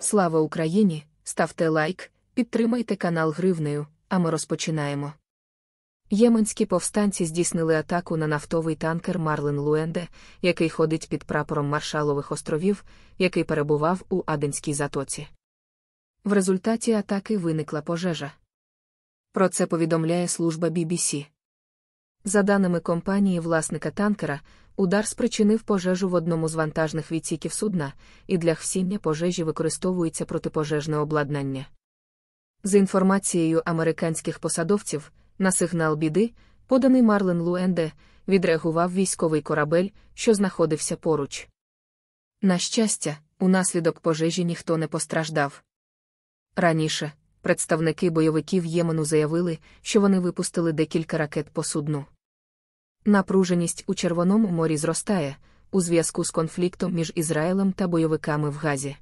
Слава Україні! Ставте лайк, підтримайте канал Гривнею, а ми розпочинаємо. Єменські повстанці здійснили атаку на нафтовий танкер Марлен Луенде, який ходить під прапором Маршалових островів, який перебував у Аденській затоці. В результаті атаки виникла пожежа. Про це повідомляє служба BBC. За даними компанії власника танкера, удар спричинив пожежу в одному з вантажних відсіків судна, і для гасіння пожежі використовується протипожежне обладнання. За інформацією американських посадовців, на сигнал біди, поданий Марлен Луенде, відреагував військовий корабель, що знаходився поруч. На щастя, унаслідок пожежі ніхто не постраждав. Раніше представники бойовиків Ємену заявили, що вони випустили декілька ракет по судну. Напруженість у Червоному морі зростає у зв'язку з конфліктом між Ізраїлем та бойовиками в Газі.